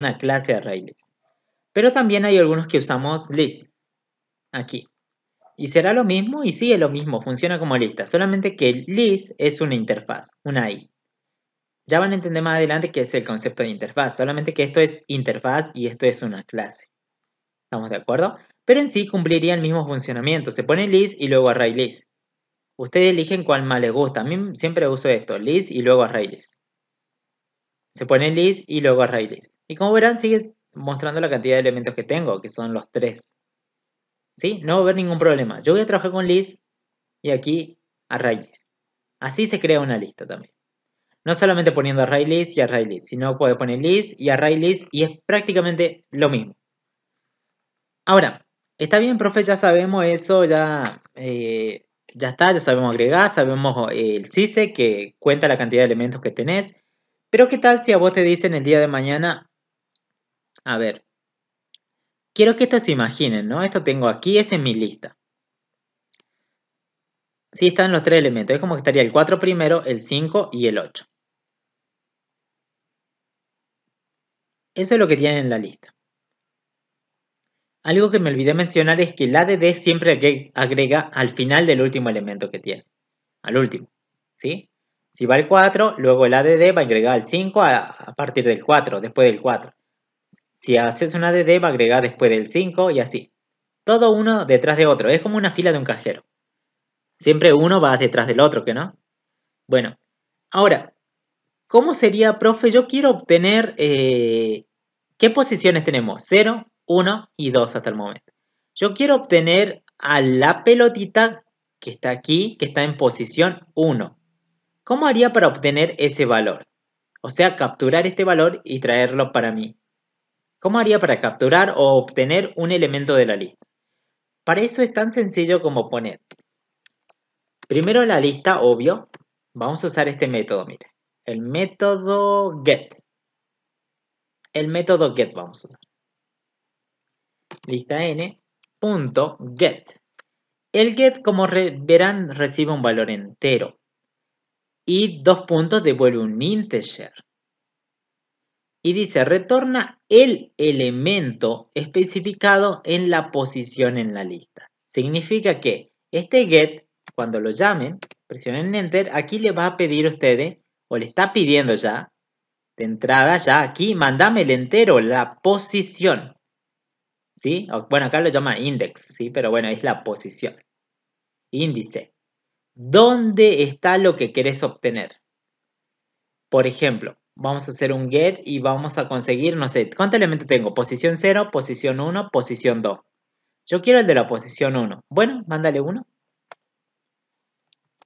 una clase de ArrayList. Pero también hay algunos que usamos list. Aquí. Y será lo mismo y sigue lo mismo, funciona como lista. Solamente que list es una interfaz, una I. Ya van a entender más adelante qué es el concepto de interfaz. Solamente que esto es interfaz y esto es una clase. ¿Estamos de acuerdo? Pero en sí cumpliría el mismo funcionamiento. Se pone list y luego ArrayList. Ustedes eligen cuál más les gusta. A mí siempre uso esto, list y luego ArrayList se pone list y luego array list. Y como verán, sigue mostrando la cantidad de elementos que tengo, que son los tres. ¿Sí? No va a haber ningún problema. Yo voy a trabajar con list y aquí array list. Así se crea una lista también. No solamente poniendo array list y array list, sino puedo poner list y array list y es prácticamente lo mismo. Ahora, está bien, profe, ya sabemos eso, ya, eh, ya está, ya sabemos agregar, sabemos eh, el CISE que cuenta la cantidad de elementos que tenés, pero ¿qué tal si a vos te dicen el día de mañana? A ver, quiero que esto se imaginen, ¿no? Esto tengo aquí, es en mi lista. Sí están los tres elementos, es como que estaría el 4 primero, el 5 y el 8. Eso es lo que tienen en la lista. Algo que me olvidé mencionar es que el ADD siempre agrega al final del último elemento que tiene. Al último. ¿Sí? Si va el 4, luego el ADD va a agregar el 5 a, partir del 4, después del 4. Si haces un ADD va a agregar después del 5 y así. Todo uno detrás de otro, es como una fila de un cajero. Siempre uno va detrás del otro, ¿que no? Bueno, ahora, ¿cómo sería, profe? Yo quiero obtener, eh, ¿qué posiciones tenemos? 0, 1 y 2 hasta el momento. Yo quiero obtener a la pelotita que está aquí, que está en posición 1. ¿Cómo haría para obtener ese valor? O sea, capturar este valor y traerlo para mí. ¿Cómo haría para capturar o obtener un elemento de la lista? Para eso es tan sencillo como poner primero la lista, obvio. Vamos a usar este método, mire. El método get. El método get vamos a usar. Lista n.get. El get, como verán, recibe un valor entero y dos puntos devuelve un integer. Y dice, retorna el elemento especificado en la posición en la lista. Significa que este get, cuando lo llamen, presionen enter, aquí le va a pedir a ustedes, o le está pidiendo ya, de entrada ya aquí, mandame el entero, la posición. ¿Sí? Bueno, acá lo llama index, ¿sí? Pero bueno, es la posición. Índice dónde está lo que querés obtener. Por ejemplo, vamos a hacer un get y vamos a conseguir, no sé, ¿cuánto elemento tengo? Posición 0, posición 1, posición 2. Yo quiero el de la posición 1. Bueno, mándale 1.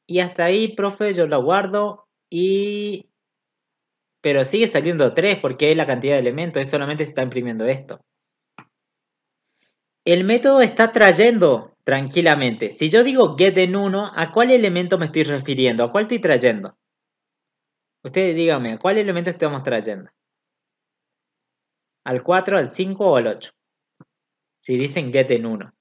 Y hasta ahí, profe, yo lo guardo y... Pero sigue saliendo 3 porque es la cantidad de elementos, es solamente se está imprimiendo esto. El método está trayendo Tranquilamente, si yo digo get en 1, ¿a cuál elemento me estoy refiriendo? ¿A cuál estoy trayendo? Ustedes díganme, ¿a cuál elemento estamos trayendo? ¿Al 4, al 5 o al 8? Si dicen get en 1.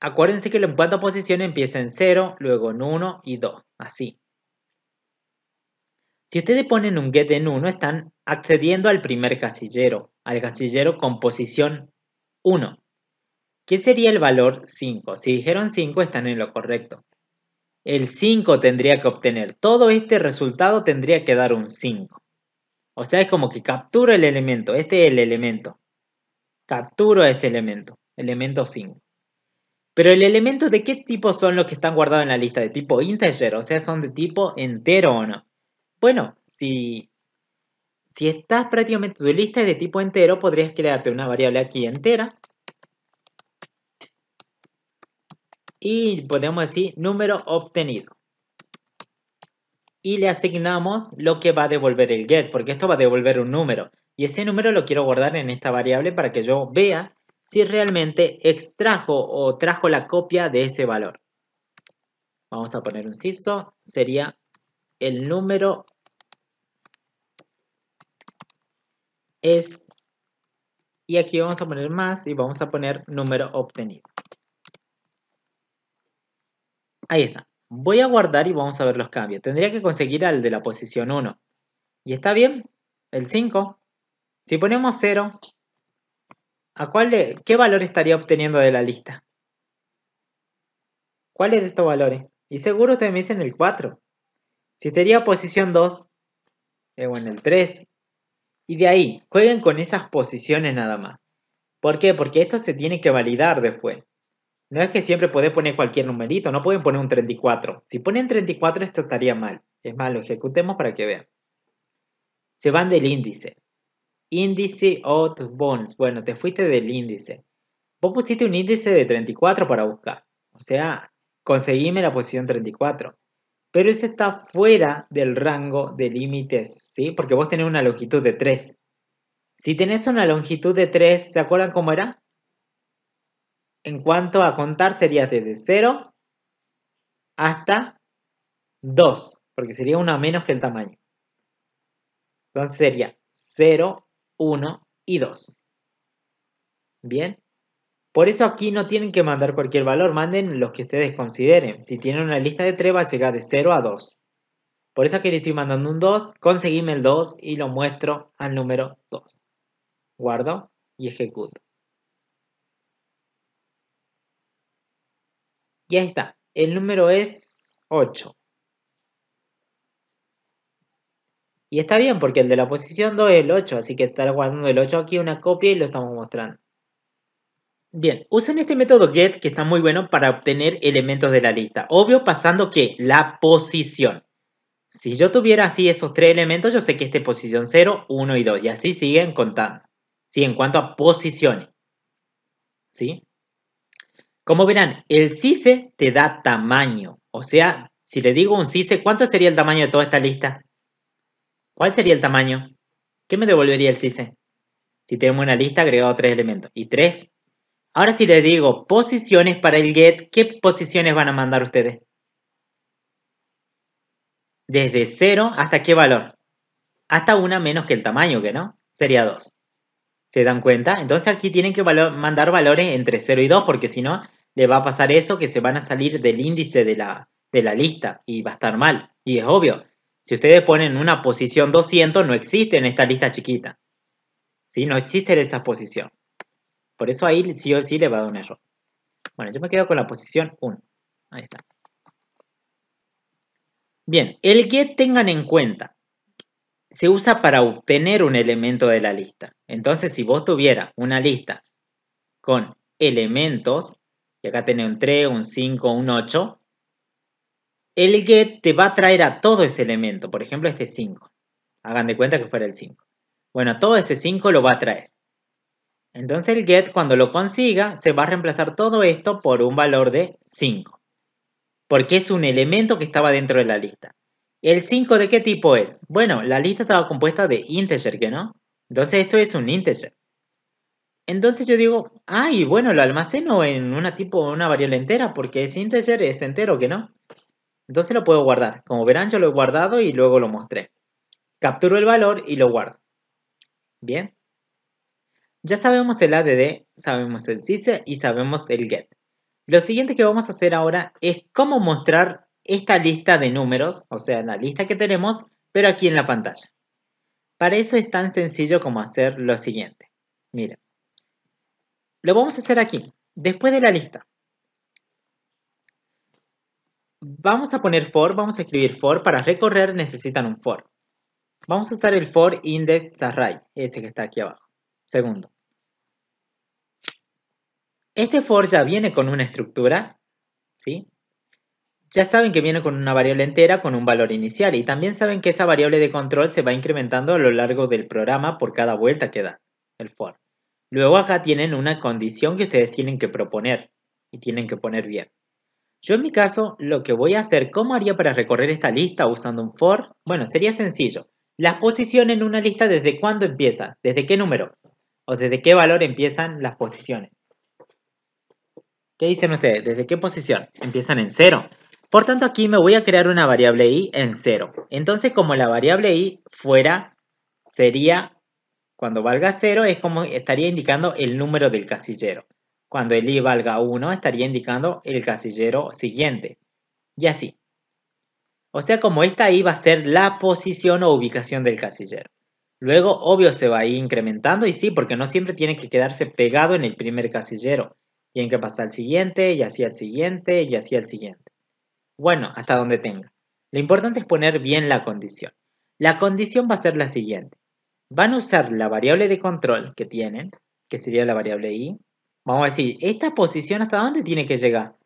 Acuérdense que en cuanto a posición empieza en 0, luego en 1 y 2, así. Si ustedes ponen un get en 1, están accediendo al primer casillero, al casillero con posición 1. ¿Qué sería el valor 5? Si dijeron 5 están en lo correcto. El 5 tendría que obtener, todo este resultado tendría que dar un 5. O sea, es como que captura el elemento, este es el elemento. Captura ese elemento, elemento 5. Pero el elemento de qué tipo son los que están guardados en la lista, de tipo integer, o sea, son de tipo entero o no. Bueno, si, si estás prácticamente, tu lista es de tipo entero, podrías crearte una variable aquí entera y podemos decir número obtenido. Y le asignamos lo que va a devolver el get, porque esto va a devolver un número. Y ese número lo quiero guardar en esta variable para que yo vea si realmente extrajo o trajo la copia de ese valor. Vamos a poner un CISO, sería el número es, y aquí vamos a poner más y vamos a poner número obtenido. Ahí está. Voy a guardar y vamos a ver los cambios. Tendría que conseguir al de la posición 1. ¿Y está bien? El 5. Si ponemos 0, ¿a cuál qué valor estaría obteniendo de la lista? ¿Cuáles de estos valores? Y seguro ustedes me dicen el 4. Si estaría posición 2, o eh, bueno, el 3. Y de ahí, jueguen con esas posiciones nada más. ¿Por qué? Porque esto se tiene que validar después. No es que siempre puedes poner cualquier numerito, no pueden poner un 34. Si ponen 34 esto estaría mal. Es malo. lo ejecutemos para que vean. Se van del índice. Índice out bones Bueno, te fuiste del índice. Vos pusiste un índice de 34 para buscar. O sea, conseguíme la posición 34. Pero eso está fuera del rango de límites, ¿sí? Porque vos tenés una longitud de 3. Si tenés una longitud de 3, ¿se acuerdan cómo era? en cuanto a contar sería desde 0 hasta 2, porque sería uno menos que el tamaño. Entonces sería 0, 1 y 2. Bien. Por eso aquí no tienen que mandar cualquier valor, manden los que ustedes consideren. Si tienen una lista de 3 va a llegar de 0 a 2. Por eso aquí le estoy mandando un 2, conseguíme el 2 y lo muestro al número 2. Guardo y ejecuto. Y ahí está. El número es 8. Y está bien porque el de la posición 2 es el 8, así que estar guardando el 8 aquí una copia y lo estamos mostrando. Bien, usen este método get que está muy bueno para obtener elementos de la lista. Obvio pasando que la posición. Si yo tuviera así esos tres elementos, yo sé que este es posición 0, 1 y 2. Y así siguen contando. ¿Sí? En cuanto a posiciones. ¿Sí? Como verán, el CISE te da tamaño. O sea, si le digo un CISE, ¿cuánto sería el tamaño de toda esta lista? ¿Cuál sería el tamaño? ¿Qué me devolvería el CISE? Si tenemos una lista agregado tres elementos. Y tres. Ahora si le digo posiciones para el get, ¿qué posiciones van a mandar ustedes? Desde cero, hasta qué valor? Hasta una menos que el tamaño, que no? Sería 2. ¿Se dan cuenta? Entonces aquí tienen que mandar valores entre 0 y 2 porque si no le va a pasar eso que se van a salir del índice de la, lista y va a estar mal. Y es obvio, si ustedes ponen una posición 200 no existe en esta lista chiquita. si No existe esa posición. Por eso ahí sí o sí le va a dar un error. Bueno, yo me quedo con la posición 1. Ahí está. Bien, el que tengan en cuenta se usa para obtener un elemento de la lista. Entonces, si vos tuvieras una lista con elementos, y acá tiene un 3, un 5, un 8, el get te va a traer a todo ese elemento, por ejemplo este 5. Hagan de cuenta que fuera el 5. Bueno, todo ese 5 lo va a traer. Entonces el get cuando lo consiga se va a reemplazar todo esto por un valor de 5. Porque es un elemento que estaba dentro de la lista. ¿El 5 de qué tipo es? Bueno, la lista estaba compuesta de integer, ¿que no? Entonces esto es un integer. Entonces yo digo, ay, bueno, lo almaceno en una tipo, una variable entera, porque es integer, es entero, ¿que no? Entonces lo puedo guardar. Como verán, yo lo he guardado y luego lo mostré. Capturo el valor y lo guardo. Bien. Ya sabemos el add, sabemos el CISE y sabemos el get. Lo siguiente que vamos a hacer ahora es cómo mostrar esta lista de números, o sea, la lista que tenemos, pero aquí en la pantalla. Para eso es tan sencillo como hacer lo siguiente. Miren. lo vamos a hacer aquí, después de la lista. Vamos a poner for, vamos a escribir for, para recorrer necesitan un for. Vamos a usar el for index array, ese que está aquí abajo. Segundo. Este for ya viene con una estructura, ¿sí? Ya saben que viene con una variable entera con un valor inicial y también saben que esa variable de control se va incrementando a lo largo del programa por cada vuelta que da el for. Luego acá tienen una condición que ustedes tienen que proponer y tienen que poner bien. Yo en mi caso, lo que voy a hacer, ¿cómo haría para recorrer esta lista usando un for? Bueno, sería sencillo. Las posiciones en una lista, ¿desde cuándo empieza? ¿Desde qué número? ¿O desde qué valor empiezan las posiciones? ¿Qué dicen ustedes? ¿Desde qué posición? ¿Empiezan en cero? Por tanto, aquí me voy a crear una variable i en 0. Entonces, como la variable i fuera, sería, cuando valga 0, es como estaría indicando el número del casillero. Cuando el i valga 1, estaría indicando el casillero siguiente. Y así. O sea, como esta i va a ser la posición o ubicación del casillero. Luego, obvio, se va a ir incrementando y sí, porque no siempre tiene que quedarse pegado en el primer casillero. Tienen que pasar al siguiente, y así al siguiente, y así al siguiente. Bueno, hasta donde tenga. Lo importante es poner bien la condición. La condición va a ser la siguiente. Van a usar la variable de control que tienen, que sería la variable i. Vamos a decir, ¿esta posición hasta dónde tiene que llegar?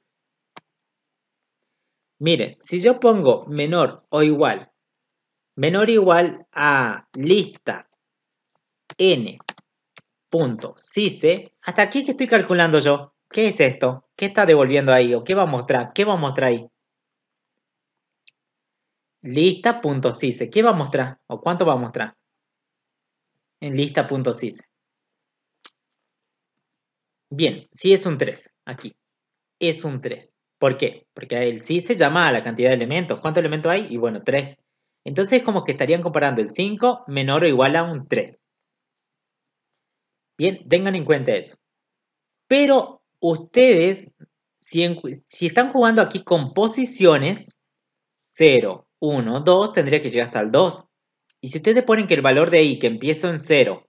Miren, si yo pongo menor o igual, menor o igual a lista n.cice, ¿hasta aquí que estoy calculando yo? ¿Qué es esto? ¿Qué está devolviendo ahí? ¿O qué va a mostrar? ¿Qué va a mostrar ahí? lista.cise. ¿Qué va a mostrar o cuánto va a mostrar? En lista.sise. Bien, si es un 3, aquí. Es un 3. ¿Por qué? Porque el CISE llama a la cantidad de elementos. ¿Cuántos elementos hay? Y bueno, 3. Entonces es como que estarían comparando el 5 menor o igual a un 3. Bien, tengan en cuenta eso. Pero ustedes, si, si están jugando aquí con posiciones, 0, 1, 2, tendría que llegar hasta el 2. Y si ustedes ponen que el valor de i que empiezo en 0